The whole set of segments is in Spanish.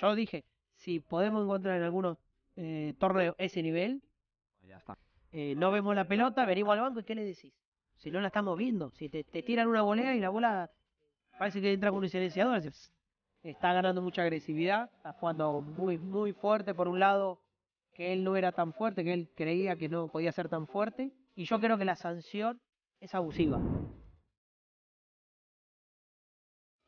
Yo dije, si podemos encontrar en algunos eh, torneos ese nivel, eh, no vemos la pelota, venimos al banco y ¿qué le decís? Si no la estamos viendo, si te, te tiran una volea y la bola parece que entra con un silenciador, está ganando mucha agresividad, está jugando muy, muy fuerte por un lado que él no era tan fuerte, que él creía que no podía ser tan fuerte, y yo creo que la sanción es abusiva.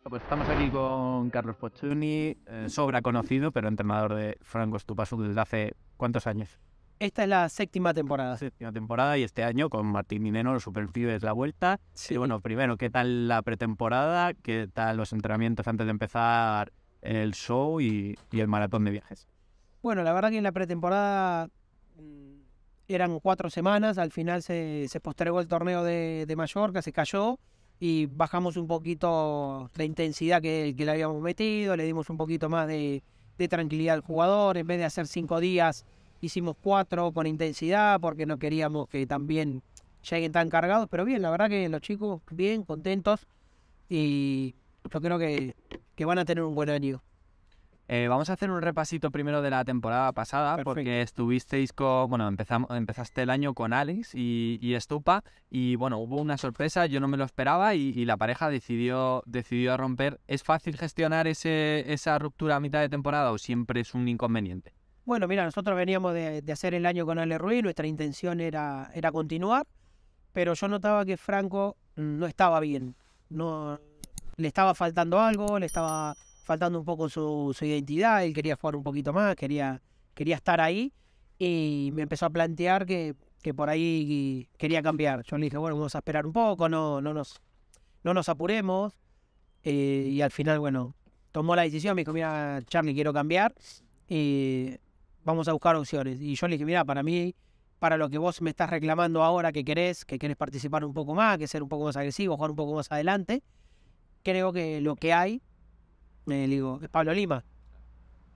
Pues estamos aquí con Carlos Pochuni, eh, sobra conocido, pero entrenador de Franco Stupasu desde hace cuántos años. Esta es la séptima temporada. Séptima temporada y este año con Martín Mineno los es la vuelta. Sí. bueno, primero, ¿qué tal la pretemporada? ¿Qué tal los entrenamientos antes de empezar el show y, el maratón de viajes? Bueno, la verdad que en la pretemporada mm, eran cuatro semanas, al final se, se postergó el torneo de, de Mallorca, se cayó y bajamos un poquito la intensidad que, le habíamos metido, le dimos un poquito más de, tranquilidad al jugador, en vez de hacer cinco días hicimos cuatro con intensidad porque no queríamos que también lleguen tan cargados, pero bien, la verdad que los chicos bien, contentos y yo creo que, que van a tener un buen año. Eh, vamos a hacer un repasito primero de la temporada pasada, porque estuvisteis con. Bueno, empezamos, empezaste el año con Alex y, y, Estupa, y bueno, hubo una sorpresa, yo no me lo esperaba, y, la pareja decidió, decidió romper. ¿Es fácil gestionar ese, esa ruptura a mitad de temporada o siempre es un inconveniente? Bueno, mira, nosotros veníamos de, hacer el año con Ale Ruiz, nuestra intención era, era continuar, pero yo notaba que Franco no estaba bien, no, le estaba faltando algo, le estaba faltando un poco su, su, identidad, él quería jugar un poquito más, quería, quería estar ahí y me empezó a plantear que, que por ahí quería cambiar. Yo le dije, bueno, vamos a esperar un poco, no, no, nos, no nos apuremos eh, y al final, bueno, tomó la decisión, me dijo, mira, Charlie, quiero cambiar, ...y eh, vamos a buscar opciones. Y yo le dije, mira, para mí, para lo que vos me estás reclamando ahora que querés, que querés participar un poco más, que ser un poco más agresivo, jugar un poco más adelante, creo que lo que hay me digo, es Pablo Lima.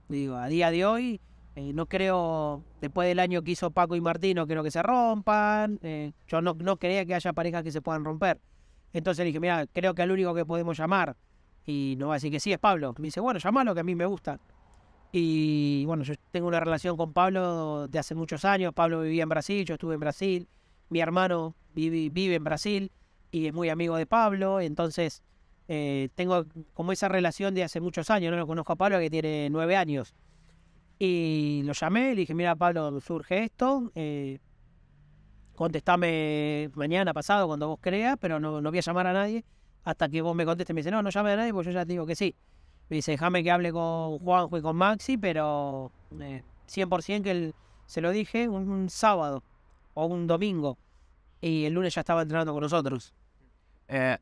Digo, a día de hoy, eh, no creo, después del año que hizo Paco y Martín, no creo que se rompan. Eh, yo no, creía que haya parejas que se puedan romper. Entonces le dije, mira, creo que el único que podemos llamar, y no va a decir que sí, es Pablo. Me dice, bueno, llámalo, que a mí me gusta. Y bueno, yo tengo una relación con Pablo de hace muchos años. Pablo vivía en Brasil, yo estuve en Brasil. Mi hermano vive, vive en Brasil y es muy amigo de Pablo. Entonces, eh, tengo como esa relación de hace muchos años, no lo conozco a Pablo que tiene nueve años. Y lo llamé, le dije, mira Pablo, surge esto, eh, contestame mañana, pasado, cuando vos creas, pero no, voy a llamar a nadie hasta que vos me contestes. Me dice, no, no llame a nadie, porque yo ya te digo que sí. Me dice, déjame que hable con Juan y con Maxi, pero 100% eh, que se lo dije un, sábado o un domingo. Y el lunes ya estaba entrenando con nosotros. Eh,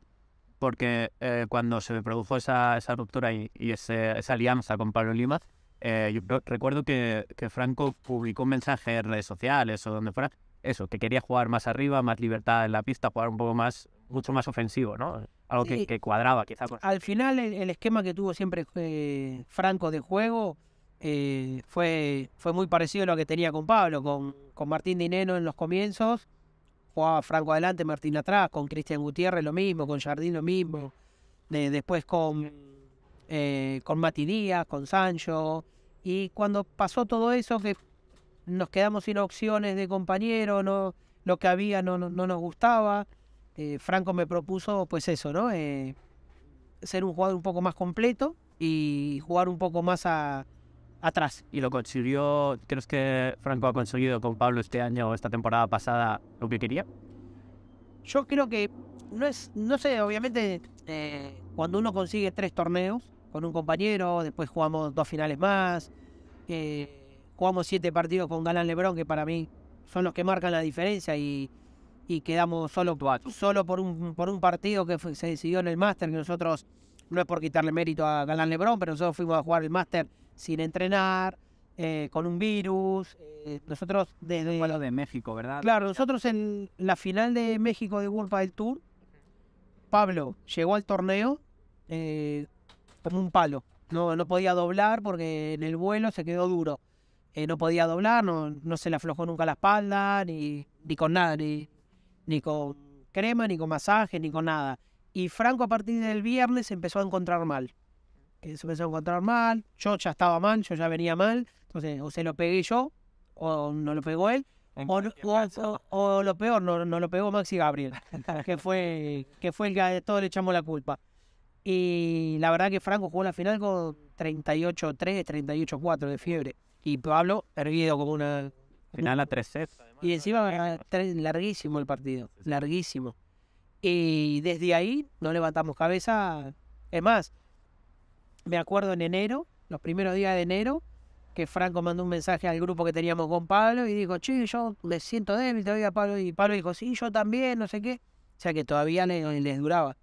porque eh, cuando se produjo esa, ruptura y, esa alianza con Pablo Lima, eh, yo recuerdo que, Franco publicó un mensaje en redes sociales o donde fuera, eso, que quería jugar más arriba, más libertad en la pista, jugar un poco más, mucho más ofensivo, ¿no? Algo que, cuadraba quizá. Pues. Al final el, esquema que tuvo siempre eh, Franco de juego fue, fue muy parecido a lo que tenía con Pablo, con, con Martín Dineno en los comienzos jugaba Franco adelante, Martín atrás, con Cristian Gutiérrez lo mismo, con Jardín lo mismo, después con, eh, con Mati Díaz, con Sancho, y cuando pasó todo eso, que nos quedamos sin opciones de compañero, no, lo que había no, no, nos gustaba, eh, Franco me propuso pues eso, ¿no? Eh, ser un jugador un poco más completo y jugar un poco más a, atrás y lo consiguió. ¿Crees que Franco ha conseguido con Pablo este año o esta temporada pasada lo que quería? Yo creo que no es, no sé, obviamente eh, cuando uno consigue tres torneos con un compañero, después jugamos dos finales más, eh, jugamos siete partidos con Galán Lebrón, que para mí son los que marcan la diferencia y, quedamos solo, solo por, un, por un partido que se decidió en el máster, que nosotros, no es por quitarle mérito a Galán Lebrón, pero nosotros fuimos a jugar el máster sin entrenar, eh, con un virus. Eh, nosotros desde... vuelo de México, ¿verdad? Claro, nosotros en la final de México de World del Tour, Pablo llegó al torneo eh, como un palo. No, no podía doblar porque en el vuelo se quedó duro. no podía doblar, no, se le aflojó nunca la espalda, ni, ni con nada, ni, ni con crema, ni con masaje, ni con nada. Y Franco a partir del viernes empezó a encontrar mal que se empezó a encontrar mal, yo ya estaba mal, yo ya venía mal, entonces o se lo pegué yo, o no lo pegó él, o, lo peor, no, lo pegó Maxi Gabriel, que fue, que fue el que a todos le echamos la culpa. Y la verdad que Franco jugó la final con 38-3, 38-4 de fiebre. Y Pablo erguido como una... Final a 3 sets. Y encima larguísimo el partido, larguísimo. Y desde ahí no levantamos cabeza. Es más, me acuerdo en enero, los primeros días de enero, que Franco mandó un mensaje al grupo que teníamos con Pablo y dijo, che, yo me siento débil todavía, Pablo. Y Pablo dijo, sí, yo también, no sé qué. O sea que todavía les, duraba.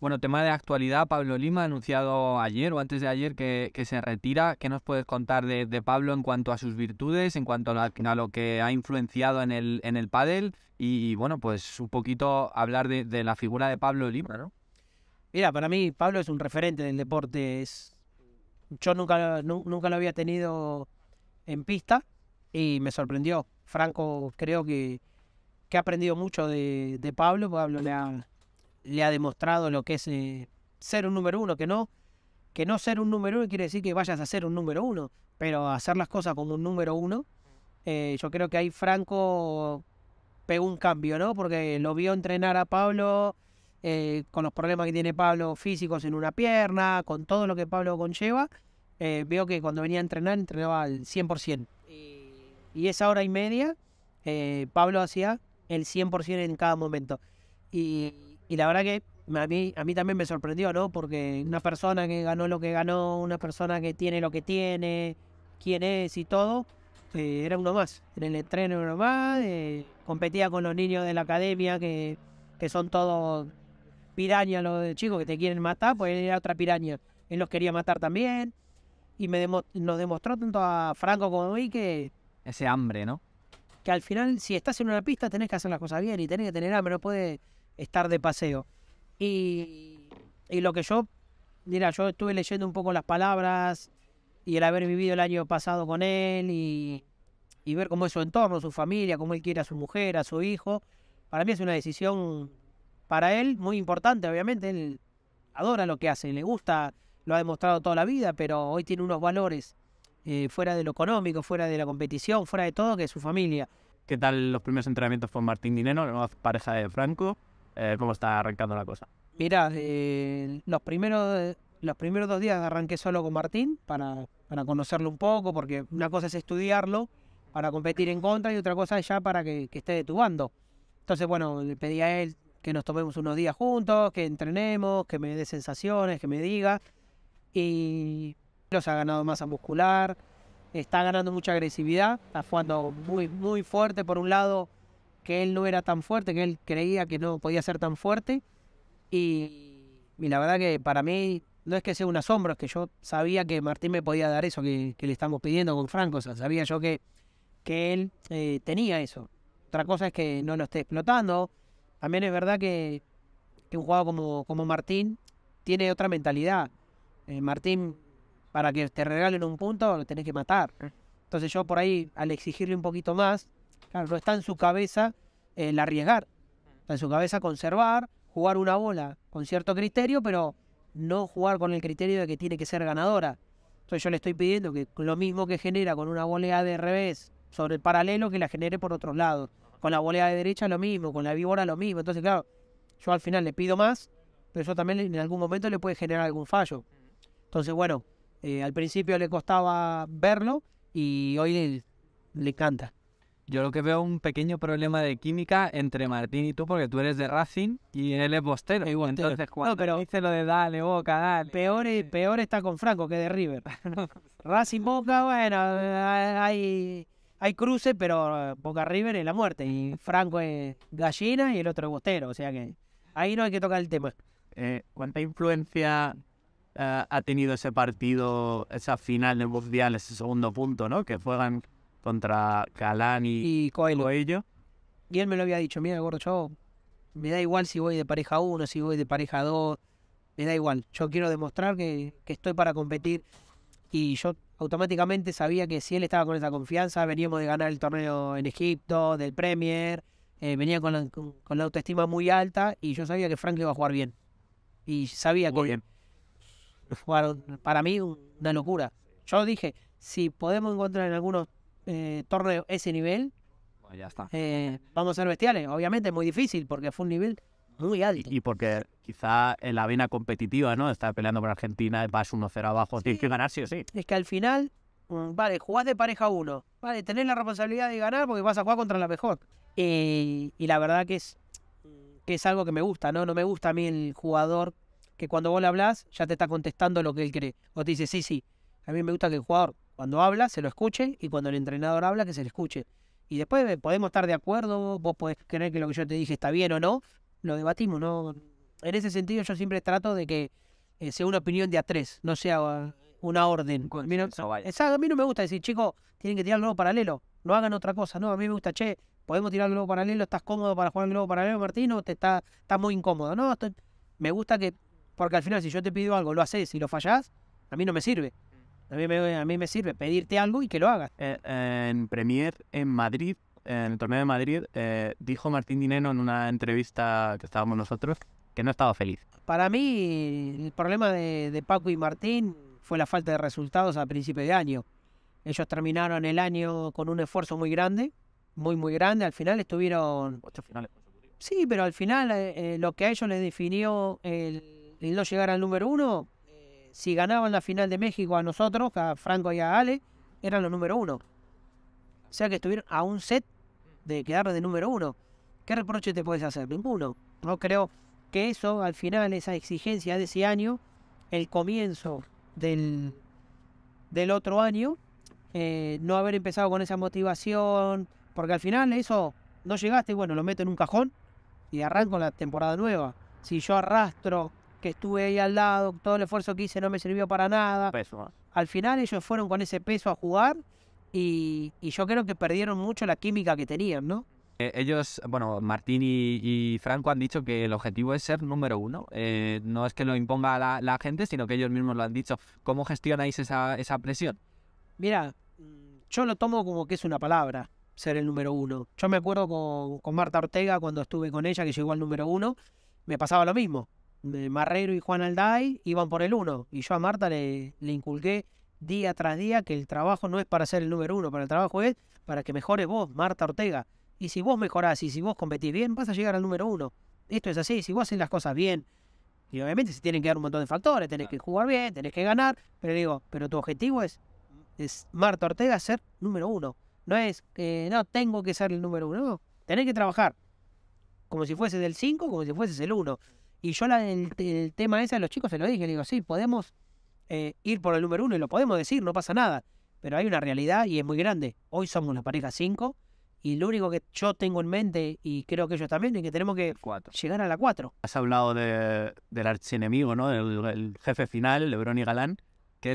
Bueno, tema de actualidad, Pablo Lima ha anunciado ayer o antes de ayer que, se retira. ¿Qué nos puedes contar de, Pablo en cuanto a sus virtudes, en cuanto a, lo que ha influenciado en el, en el pádel? Y, bueno, pues un poquito hablar de, de la figura de Pablo Lima, Mira, para mí Pablo es un referente del deporte. yo nunca, nunca lo había tenido en pista y me sorprendió. Franco creo que, que ha aprendido mucho de, Pablo. Pablo le ha, le ha, demostrado lo que es eh, ser un número uno, que no, que no ser un número uno quiere decir que vayas a ser un número uno, pero hacer las cosas como un número uno. Eh, yo creo que ahí Franco pegó un cambio, ¿no? Porque lo vio entrenar a Pablo, eh, con los problemas que tiene Pablo físicos en una pierna, con todo lo que Pablo conlleva, eh, veo que cuando venía a entrenar entrenaba al 100%. Y esa hora y media, eh, Pablo hacía el 100% en cada momento. Y, la verdad que a mí, a mí también me sorprendió, ¿no? Porque una persona que ganó lo que ganó, una persona que tiene lo que tiene, quién es y todo, era uno más. En el entreno era uno más, competía con los niños de la academia que, que son todos piraña los chicos que te quieren matar, pues él era otra piraña. Él los quería matar también. Y me nos demostró tanto a Franco como a mí que... Ese hambre, ¿no? Que al final, si estás en una pista, tenés que hacer las cosas bien y tenés que tener hambre, no puedes estar de paseo. Y, y lo que yo... Mira, yo estuve leyendo un poco las palabras y el haber vivido el año pasado con él y, y ver cómo es su entorno, su familia, cómo él quiere a su mujer, a su hijo. Para mí es una decisión para él, muy importante, obviamente, él adora lo que hace, le gusta, lo ha demostrado toda la vida, pero hoy tiene unos valores eh, fuera de lo económico, fuera de la competición, fuera de todo, que es su familia. ¿Qué tal los primeros entrenamientos con Martín Dineno, la nueva pareja de Franco? Eh, ¿Cómo está arrancando la cosa? Mira, eh, los, primeros, los primeros dos días arranqué solo con Martín para, conocerlo un poco, porque una cosa es estudiarlo para competir en contra y otra cosa es ya para que, que esté de tu bando. Entonces, bueno, le pedí a él que nos tomemos unos días juntos, que entrenemos, que me dé sensaciones, que me diga. Y los ha ganado masa muscular, está ganando mucha agresividad, está jugando muy, muy fuerte por un lado, que él no era tan fuerte, que él creía que no podía ser tan fuerte. Y, la verdad que para mí no es que sea un asombro, es que yo sabía que Martín me podía dar eso que, le estamos pidiendo con Franco, sabía yo que, que él eh, tenía eso. Otra cosa es que no lo esté explotando, también es verdad que, un jugador como, como Martín tiene otra mentalidad. Eh, Martín, para que te regalen un punto, lo tenés que matar. Ah. Entonces yo por ahí, al exigirle un poquito más, claro, no está en su cabeza el arriesgar. Está en su cabeza conservar, jugar una bola con cierto criterio, pero no jugar con el criterio de que tiene que ser ganadora. Entonces yo le estoy pidiendo que lo mismo que genera con una volea de revés sobre el paralelo, que la genere por otros lados. Con la volea de derecha lo mismo, con la víbora lo mismo. Entonces, claro, yo al final le pido más, pero eso también en algún momento le puede generar algún fallo. Entonces, bueno, eh, al principio le costaba verlo y hoy le, encanta. Yo lo que veo un pequeño problema de química entre Martín y tú, porque tú eres de Racing y él es bostero. Igual, Entonces, cuando no, pero dice lo de dale, boca, dale. Peor, peor está con Franco que de River. Racing Boca, bueno, hay, eh, hay cruces, pero eh, Boca River es la muerte. Y Franco es gallina y el otro es bostero. O sea que ahí no hay que tocar el tema. Eh, ¿Cuánta influencia eh, ha tenido ese partido, esa final del Mundial, ese segundo punto, ¿no? Que juegan contra Calán y, Coelho. Y él me lo había dicho, mira, gordo, yo me da igual si voy de pareja 1, si voy de pareja 2, me da igual. Yo quiero demostrar que, que estoy para competir. Y yo automáticamente sabía que si él estaba con esa confianza, veníamos de ganar el torneo en Egipto, del Premier, eh, venía con la, con, la, autoestima muy alta y yo sabía que Frank iba a jugar bien. Y sabía muy que... Bien. para mí, una locura. Yo dije, si podemos encontrar en algunos eh, torneos ese nivel, eh, vamos a ser bestiales. Obviamente es muy difícil porque fue un nivel y, porque quizá en la vena competitiva, ¿no? Estás peleando por Argentina, vas 1-0 abajo, tienes que ganar sí o sí. Es que al final, mm, vale, jugás de pareja uno, vale, tenés la responsabilidad de ganar porque vas a jugar contra la mejor. y la verdad que es, que es algo que me gusta, ¿no? No me gusta a mí el jugador que cuando vos le hablas ya te está contestando lo que él cree. O te dice, sí, sí. A mí me gusta que el jugador cuando habla se lo escuche y cuando el entrenador habla que se le escuche. Y después eh, podemos estar de acuerdo, vos podés creer que lo que yo te dije está bien o no, lo debatimos, ¿no? En ese sentido yo siempre trato de que eh, sea una opinión de a tres, no sea uh, una orden. a mí no me gusta decir, chicos, tienen que tirar el globo paralelo, no hagan otra cosa, no, a mí me gusta, che, podemos tirar el globo paralelo, estás cómodo para jugar el globo paralelo, Martín, o te está, muy incómodo, no, me gusta que, porque al final si yo te pido algo, lo haces y lo fallas, a mí no me sirve. Mm. A mí, me, a mí me sirve pedirte algo y que lo hagas. Eh, en Premier, en Madrid, en el torneo de Madrid, eh, dijo Martín Dineno en una entrevista que estábamos nosotros que no estaba feliz. Para mí, el problema de, de Paco y Martín fue la falta de resultados a principios de año. Ellos terminaron el año con un esfuerzo muy grande, muy, muy grande. Al final estuvieron. Ocho finales Sí, pero al final eh, eh, lo que a ellos les definió el, no llegar al número uno, si ganaban la final de México a nosotros, a Franco y a Ale, eran los número uno. O sea que estuvieron a un set de quedar de número uno. ¿Qué reproche te puedes hacer? Ninguno. No creo que eso, al final, esa exigencia de ese año, el comienzo del, del otro año, eh, no haber empezado con esa motivación, porque al final eso no llegaste, y bueno, lo meto en un cajón y arranco la temporada nueva. Si yo arrastro que estuve ahí al lado, todo el esfuerzo que hice no me sirvió para nada. Al final ellos fueron con ese peso a jugar y, yo creo que perdieron mucho la química que tenían, ¿no? Eh, ellos, bueno, Martín y, Franco han dicho que el objetivo es ser número uno. Eh, no es que lo imponga la, gente, sino que ellos mismos lo han dicho. ¿Cómo gestionáis esa, presión? Mira, mm, yo lo tomo como que es una palabra, ser el número uno. Yo me acuerdo con, Marta Ortega cuando estuve con ella, que llegó al número uno, me pasaba lo mismo. Marrero y Juan Alday iban por el uno. Y yo a Marta le, le inculqué día tras día que el trabajo no es para ser el número uno, para el trabajo es para que mejores vos, Marta Ortega. Y si vos mejorás y si vos competís bien, vas a llegar al número uno. Esto es así, si vos haces las cosas bien, y obviamente se tienen que dar un montón de factores, tenés que jugar bien, tenés que ganar, pero digo, pero tu objetivo es, es Marta Ortega ser número uno. No es que no tengo que ser el número uno, tenés que trabajar como si fueses del 5, como si fueses el uno, Y yo la, el, tema ese a los chicos se lo dije, le digo, sí, podemos eh, ir por el número uno y lo podemos decir, no pasa nada. Pero hay una realidad y es muy grande. Hoy somos una pareja cinco y lo único que yo tengo en mente y creo que ellos también es que tenemos que llegar a la 4. Has hablado del archienemigo, ¿no? El, jefe final, Lebron y Galán. ¿Qué,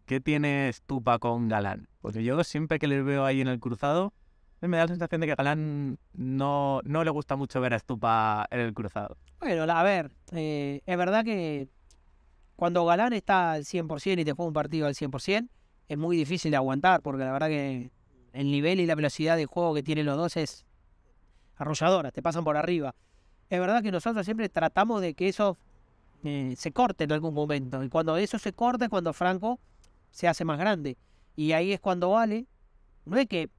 tiene qué, qué con Galán? Porque yo siempre que les veo ahí en el cruzado, me da la sensación de que Galán no, no le gusta mucho ver a Stupa en el cruzado. Bueno, a ver, eh, es verdad que cuando Galán está al 100% y te juega un partido al 100%, es muy difícil de aguantar, porque la verdad que el nivel y la velocidad de juego que tienen los dos es arrolladora, te pasan por arriba. Es verdad que nosotros siempre tratamos de que eso eh, se corte en algún momento. Y cuando eso se corta es cuando Franco se hace más grande. Y ahí es cuando vale. No es que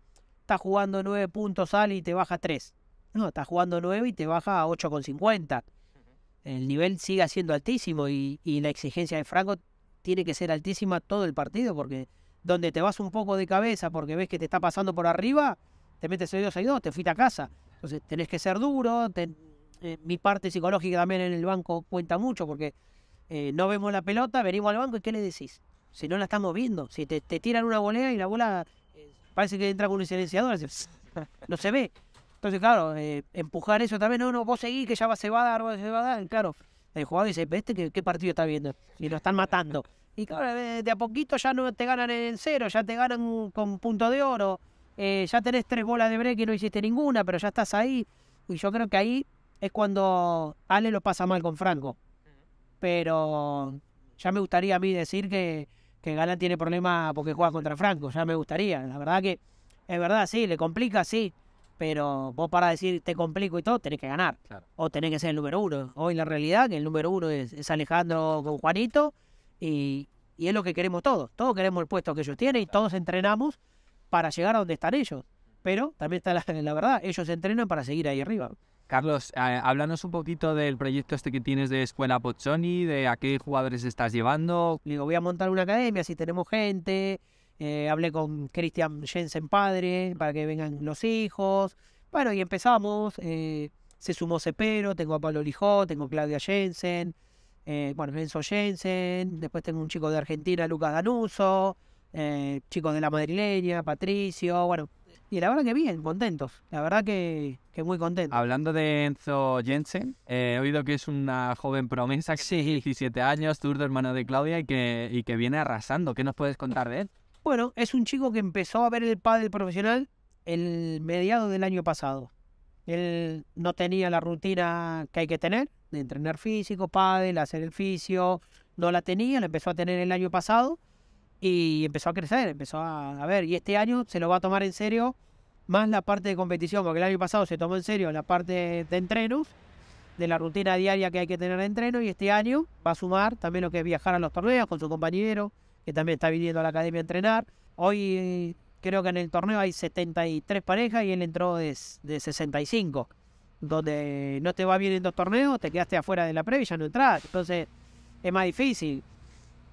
está jugando 9 puntos, sale y te baja 3. No, estás jugando 9 y te baja a 8,50 el nivel siga siendo altísimo y, la exigencia de Franco tiene que ser altísima todo el partido, porque donde te vas un poco de cabeza porque ves que te está pasando por arriba, te metes el 2 a 2, te fuiste a casa. Entonces tenés que ser duro, eh, mi parte psicológica también en el banco cuenta mucho, porque eh, no vemos la pelota, venimos al banco y ¿qué le decís? Si no la estamos viendo, si te, tiran una volea y la bola eh, parece que entra con un silenciador, no se ve. Entonces, claro, eh, empujar eso también, no, no, vos seguís que ya va, se va a dar, se va a dar, claro. El jugador dice, ¿este qué, partido está viendo? Y lo están matando. Y claro, de, a poquito ya no te ganan en cero, ya te ganan con punto de oro, eh, ya tenés tres bolas de break y no hiciste ninguna, pero ya estás ahí. Y yo creo que ahí es cuando Ale lo pasa mal con Franco. Pero ya me gustaría a mí decir que, que Galán tiene problemas porque juega contra Franco, ya me gustaría. La verdad que, es verdad, sí, le complica, sí pero vos para decir te complico y todo, tenés que ganar. O tenés que ser el número uno. Hoy la realidad que el número uno es, Alejandro con Juanito y, y, es lo que queremos todos. Todos queremos el puesto que ellos tienen y todos entrenamos para llegar a donde están ellos. Pero también está la, la verdad, ellos entrenan para seguir ahí arriba. Carlos, eh, háblanos un poquito del proyecto este que tienes de Escuela Pozzoni, de a qué jugadores estás llevando. Digo, voy a montar una academia, si tenemos gente, eh, hablé con Cristian Jensen padre para que vengan los hijos. Bueno, y empezamos. Eh, se sumó Cepero, tengo a Pablo Lijó, tengo a Claudia Jensen, eh, bueno, Enzo Jensen, después tengo un chico de Argentina, Lucas Danuso, chico de la madrileña, Patricio, bueno. Y la verdad que bien, contentos. La verdad que, muy contentos. Hablando de Enzo Jensen, he oído que es una joven promesa, que sí. 17 años, zurdo hermano de Claudia y que, y que viene arrasando. ¿Qué nos puedes contar de él? Bueno, es un chico que empezó a ver el pádel profesional el mediado del año pasado. Él no tenía la rutina que hay que tener de entrenar físico, pádel, hacer el fisio. No la tenía, la empezó a tener el año pasado y empezó a crecer, empezó a, ver. Y este año se lo va a tomar en serio más la parte de competición, porque el año pasado se tomó en serio la parte de entrenos, de la rutina diaria que hay que tener de entreno, y este año va a sumar también lo que es viajar a los torneos con su compañero, que también está viniendo a la academia a entrenar. Hoy creo que en el torneo hay 73 parejas y él entró de, 65. Donde no te va bien en dos torneos, te quedaste afuera de la previa y ya no entras. Entonces es más difícil.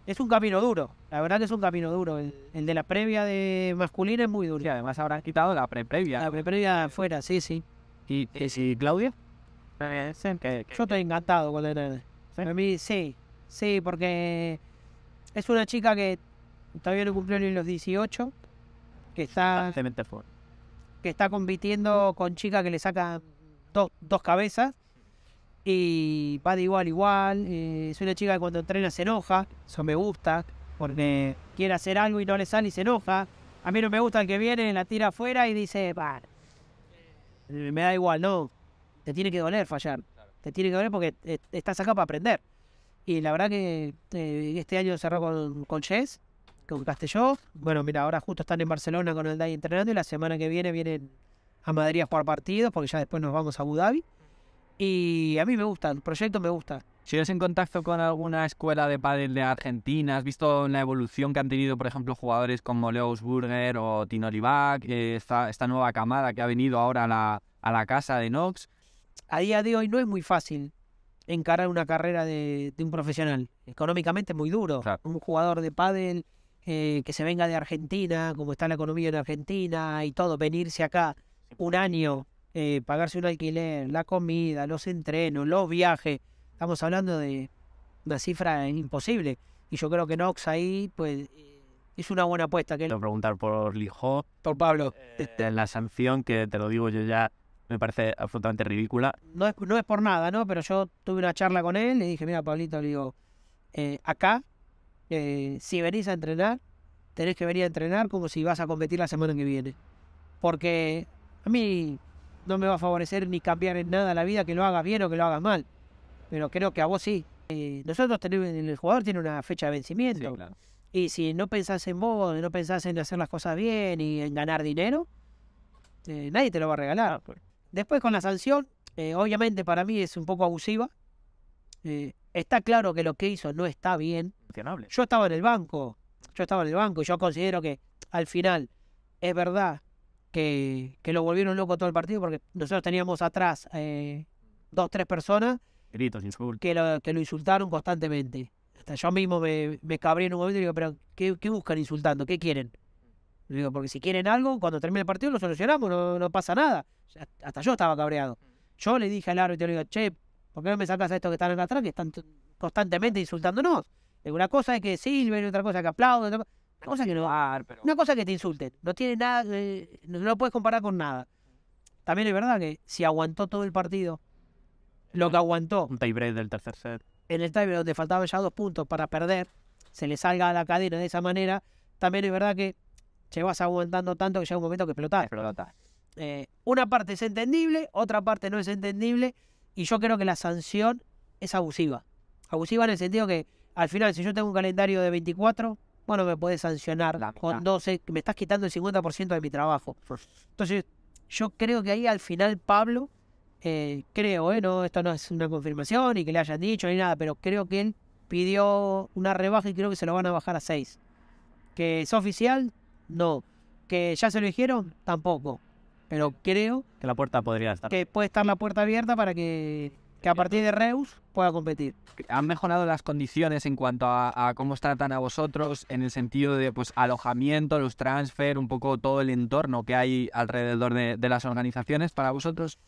Es un camino duro, la verdad que es un camino duro. El, de la previa de masculina es muy duro. Y además habrán quitado la previa La previa afuera, sí, sí. ¿Y, si Claudia? Yo estoy encantado con el A mí sí, sí, porque es una chica que todavía no cumplió ni los 18, que está, que está compitiendo con chicas que le sacan dos, cabezas y va igual igual. Eh, es una chica que cuando entrena se enoja, eso me gusta, porque quiere hacer algo y no le sale y se enoja. A mí no me gusta el que viene, la tira afuera y dice, par, me da igual, no, te tiene que doler fallar, te tiene que doler porque estás acá para aprender. Y la verdad que eh, este año cerró con, con con Castelló. Bueno, mira, ahora justo están en Barcelona con el DAI entrenando y la semana que viene vienen a Madrid a jugar partidos porque ya después nos vamos a Abu Dhabi. Y a mí me gusta, el proyecto me gusta. si eres en contacto con alguna escuela de pádel de Argentina? ¿Has visto la evolución que han tenido, por ejemplo, jugadores como Leo Burger o Tino Livac, eh, esta, nueva camada que ha venido ahora a la, a la casa de Nox? A día de hoy no es muy fácil encarar una carrera de, un profesional. Económicamente muy duro. Un jugador de pádel eh, que se venga de Argentina, como está la economía en Argentina y todo, venirse acá un año, eh, pagarse un alquiler, la comida, los entrenos, los viajes. Estamos hablando de una cifra imposible. Y yo creo que Nox ahí, pues, es eh, una buena apuesta. Que... preguntar por Lijó. Por Pablo. Este, en la sanción, que te lo digo yo ya, me parece absolutamente ridícula. No es, no es por nada, ¿no? Pero yo tuve una charla con él, le dije, mira, Pablito, le digo, eh, acá, eh, si venís a entrenar, tenés que venir a entrenar como si vas a competir la semana que viene. Porque a mí no me va a favorecer ni cambiar en nada la vida que lo hagas bien o que lo hagas mal. Pero creo que a vos sí. Eh, nosotros tenemos, el jugador tiene una fecha de vencimiento. Y si no pensás en vos, no pensás en hacer las cosas bien y en ganar dinero, nadie te lo va a regalar. Ah, pues. Después con la sanción, eh, obviamente para mí es un poco abusiva. Eh, está claro que lo que hizo no está bien. Yo estaba en el banco, yo estaba en el banco y yo considero que al final es verdad que, lo volvieron loco todo el partido porque nosotros teníamos atrás eh, dos, tres personas Gritos, que, lo, que lo insultaron constantemente. Hasta yo mismo me, me en un momento y digo, pero qué buscan insultando? ¿Qué quieren? Digo, porque si quieren algo, cuando termine el partido lo solucionamos, no, pasa nada. Hasta yo estaba cabreado. Mm. Yo le dije al árbitro, le digo, che, ¿por qué no me sacas a estos que están acá atrás, que están constantemente insultándonos? Una cosa es que silben, otra cosa es que aplauden, otra una cosa que no, una cosa que te insulten, no tiene nada, eh, no, lo puedes comparar con nada. También es verdad que si aguantó todo el partido, lo que aguantó. Un tiebreak del tercer set. En el break donde faltaban ya dos puntos para perder, se le salga a la cadena de esa manera. También es verdad que vas aguantando tanto que llega un momento que explotás. Explotás. Eh, una parte es entendible, otra parte no es entendible, y yo creo que la sanción es abusiva. Abusiva en el sentido que, al final, si yo tengo un calendario de 24, bueno, me puedes sancionar con 12, me estás quitando el 50% de mi trabajo. Entonces, yo creo que ahí al final Pablo, eh, creo, eh, esto no es una confirmación y que le hayan dicho ni nada, pero creo que él pidió una rebaja y creo que se lo van a bajar a 6. Que es oficial, no. ¿Que ya se lo dijeron? Tampoco. Pero creo Que la puerta podría estar. que puede estar la puerta abierta para que, a partir de Reus pueda competir. ¿Han mejorado las condiciones en cuanto a, cómo se tratan a vosotros en el sentido de pues alojamiento, los transfer, un poco todo el entorno que hay alrededor de, las organizaciones para vosotros?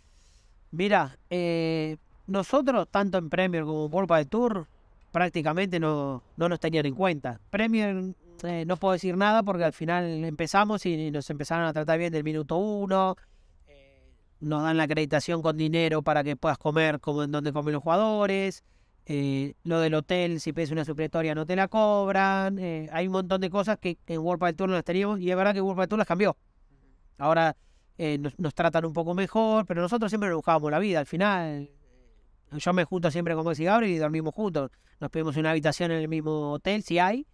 Mira, eh, nosotros, tanto en Premier como en World de Tour, prácticamente no, nos tenían en cuenta. Premier eh, no puedo decir nada porque al final empezamos y nos empezaron a tratar bien del minuto uno. Eh, nos dan la acreditación con dinero para que puedas comer como en donde comen los jugadores. Eh, lo del hotel, si pides una supletoria no te la cobran. Eh, hay un montón de cosas que en World Padel Tour no las teníamos y es verdad que World Padel Tour las cambió. Ahora nos, tratan un poco mejor, pero nosotros siempre nos buscábamos la vida. Al final, yo me junto siempre con Messi Gabriel y dormimos juntos. Nos pedimos una habitación en el mismo hotel, si hay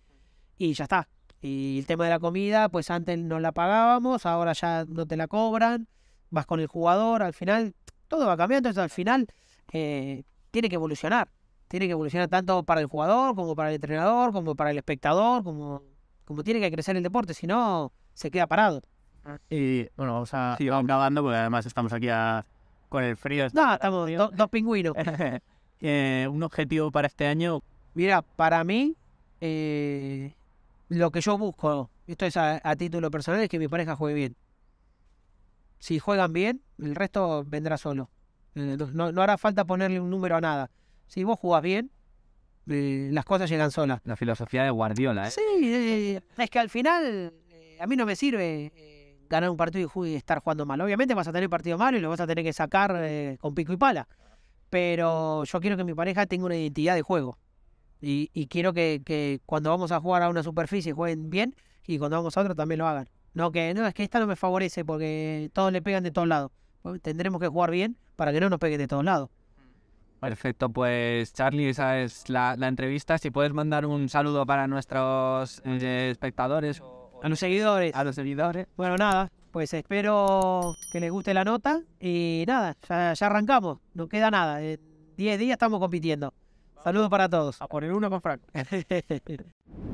y ya está. Y el tema de la comida, pues antes no la pagábamos, ahora ya no te la cobran, vas con el jugador, al final todo va cambiando, entonces al final eh, tiene que evolucionar. Tiene que evolucionar tanto para el jugador, como para el entrenador, como para el espectador, como, como tiene que crecer el deporte, si no, se queda parado. Y bueno, vamos a sí, acabando porque además estamos aquí con el frío. No, estamos dos pingüinos. Eh, ¿Un objetivo para este año? Mira, para mí, eh, lo que yo busco, esto es a, título personal, es que mi pareja juegue bien. Si juegan bien, el resto vendrá solo. Eh, no, hará falta ponerle un número a nada. Si vos jugás bien, eh, las cosas llegan solas. La filosofía de Guardiola, ¿eh? Sí, eh, es que al final a mí no me sirve ganar un partido y estar jugando mal. Obviamente vas a tener partido malo y lo vas a tener que sacar con pico y pala. Pero yo quiero que mi pareja tenga una identidad de juego. Y, quiero que, cuando vamos a jugar a una superficie jueguen bien y cuando vamos a otra también lo hagan. No, que no, es que esta no me favorece porque todos le pegan de todos lados. Pues tendremos que jugar bien para que no nos peguen de todos lados. Perfecto, pues Charlie, esa es la, entrevista. Si puedes mandar un saludo para nuestros eh, espectadores. A los seguidores. A los seguidores. Bueno, nada, pues espero que les guste la nota y nada, ya, ya arrancamos, no queda nada. En 10 días estamos compitiendo. Saludos para todos. A poner uno con Frank.